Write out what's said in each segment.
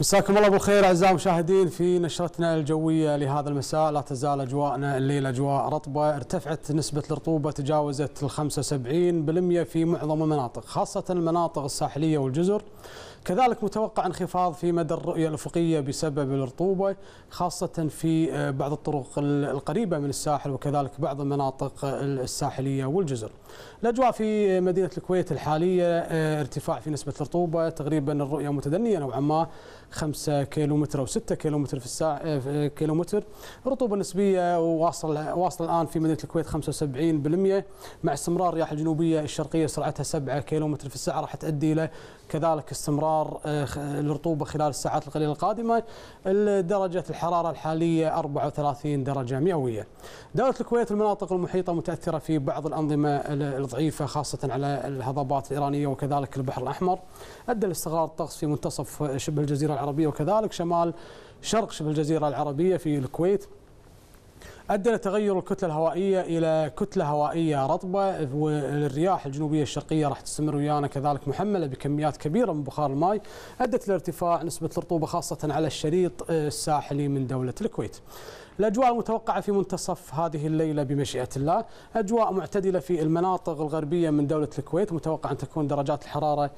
مساكم الله بالخير اعزائي المشاهدين في نشرتنا الجويه لهذا المساء لا تزال اجواءنا الليله اجواء رطبه ارتفعت نسبه الرطوبه تجاوزت ال 75% في معظم المناطق خاصه المناطق الساحليه والجزر كذلك متوقع انخفاض في مدى الرؤيه الافقيه بسبب الرطوبه خاصه في آه، بعض الطرق القريبه من الساحل وكذلك بعض المناطق الساحليه والجزر. الاجواء في مدينه الكويت الحاليه آه، ارتفاع في نسبه الرطوبه تقريبا الرؤيه متدنيه نوعا ما 5 كيلومتر او 6 كيلومتر في الساعه آه، آه، كيلومتر رطوبه نسبيه واصل واصل الان في مدينه الكويت 75% مع استمرار الرياح الجنوبيه الشرقيه سرعتها 7 كيلومتر في الساعه راح تؤدي الى كذلك استمرار آه، الرطوبه خلال الساعات القليله القادمه درجه الحراره الحاليه 34 درجه مئويه. دوله الكويت المناطق المحيطه متاثره في بعض الانظمه الضعيفه خاصه على الهضبات الايرانيه وكذلك البحر الاحمر ادى لاستقرار الطقس في منتصف شبه الجزيره العربية وكذلك شمال شرق شبه الجزيرة العربية في الكويت أدى تغير الكتلة الهوائية إلى كتلة هوائية رطبة والرياح الجنوبية الشرقية راح تستمر ويانا كذلك محملة بكميات كبيرة من بخار الماء أدت لارتفاع نسبة الرطوبة خاصة على الشريط آه، الساحلي من دولة الكويت الأجواء المتوقعة في منتصف هذه الليلة بمشيئة الله أجواء معتدلة في المناطق الغربية من دولة الكويت متوقع أن تكون درجات الحرارة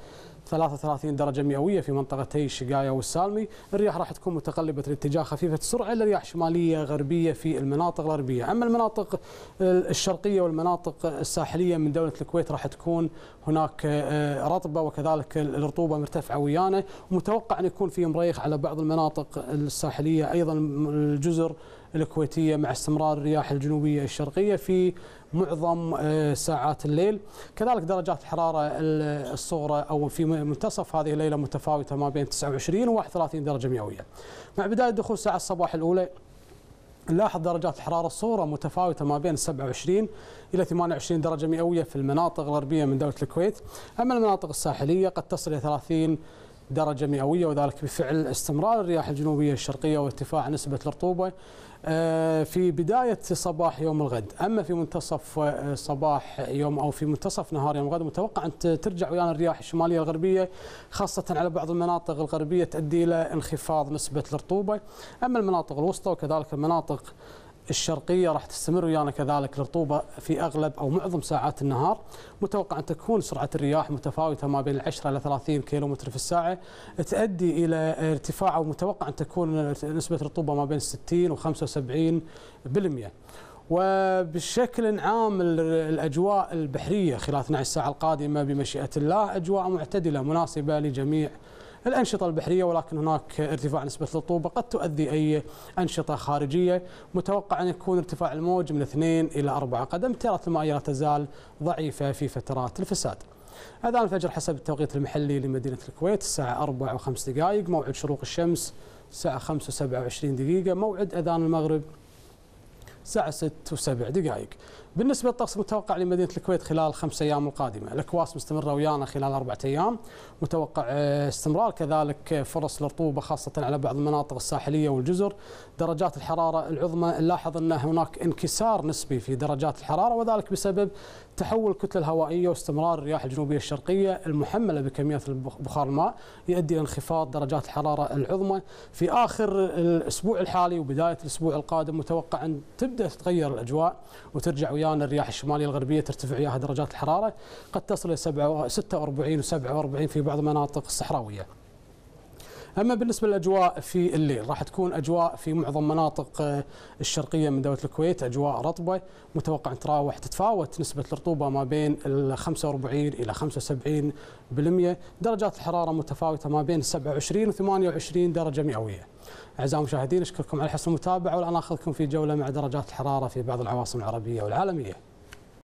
33 درجة مئوية في منطقتي شقاية والسالمي الرياح راح تكون متقلبة الاتجاه خفيفة السرعة الرياح شمالية غربية في المناطق الغربية أما المناطق الشرقية والمناطق الساحلية من دولة الكويت راح تكون هناك آه، رطبة وكذلك الرطوبة مرتفعة ويانا ومتوقع أن يكون في مريخ على بعض المناطق الساحلية أيضا الجزر الكويتية مع استمرار الرياح الجنوبية الشرقية في معظم آه، ساعات الليل كذلك درجات الحرارة الصغرى أو في منتصف هذه الليلة متفاوتة ما بين 29 و 31 درجة مئوية مع بداية دخول ساعة الصباح الأولى نلاحظ درجات الحرارة الصغرى متفاوتة ما بين 27 إلى 28 درجة مئوية في المناطق الغربية من دولة الكويت أما المناطق الساحلية قد تصل إلى 30 درجة مئوية وذلك بفعل استمرار الرياح الجنوبية الشرقية وارتفاع نسبة الرطوبة آه، في بداية صباح يوم الغد أما في منتصف آه، صباح يوم أو في منتصف نهار يوم الغد متوقع أن ترجع ويانا الرياح الشمالية الغربية خاصة على بعض المناطق الغربية تؤدي إلى انخفاض نسبة الرطوبة أما المناطق الوسطى وكذلك المناطق الشرقيه راح تستمر ويانا كذلك الرطوبه في اغلب او معظم ساعات النهار، متوقع ان تكون سرعه الرياح متفاوته ما بين 10 الى 30 متر في الساعه، تؤدي الى ارتفاع او متوقع ان تكون نسبه الرطوبه ما بين 60 و 75%. وبشكل عام الاجواء البحريه خلال 12 ساعه القادمه بمشيئه الله اجواء معتدله مناسبه لجميع الأنشطة البحرية ولكن هناك ارتفاع نسبة الرطوبة قد تؤدي أي أنشطة خارجية متوقع أن يكون ارتفاع الموج من 2 إلى 4 قدم ترى المائية لا تزال ضعيفة في فترات الفساد أذان الفجر حسب التوقيت المحلي لمدينة الكويت الساعة 4 و5 دقائق موعد شروق الشمس الساعة 5 و27 دقيقة موعد أذان المغرب الساعة 6 و7 دقائق. بالنسبة للطقس المتوقع لمدينة الكويت خلال الخمس أيام القادمة الأكواس مستمرة ويانا خلال أربعة أيام متوقع آه، استمرار كذلك آه، فرص الرطوبة خاصة على بعض المناطق الساحلية والجزر درجات الحرارة العظمى نلاحظ أن هناك انكسار نسبي في درجات الحرارة وذلك بسبب تحول الكتلة الهوائية واستمرار الرياح الجنوبية الشرقية المحملة بكميات بخار الماء يؤدي إلى انخفاض درجات الحرارة العظمى في آخر الأسبوع الحالي وبداية الأسبوع القادم متوقع أن تبدأ تبدا تتغير الاجواء وترجع ويانا الرياح الشماليه الغربيه ترتفع وياها درجات الحراره قد تصل الى 46 و47 في بعض المناطق الصحراويه. اما بالنسبه للاجواء في الليل راح تكون اجواء في معظم مناطق آه، الشرقيه من دوله الكويت اجواء رطبه متوقع تراوح تتفاوت نسبه الرطوبه ما بين ال 45 الى 75% درجات الحراره متفاوته ما بين 27 و 28 درجه مئويه أعزائي المشاهدين أشكركم على حسن المتابعة والآن آخذكم في جولة مع درجات الحرارة في بعض العواصم العربية والعالمية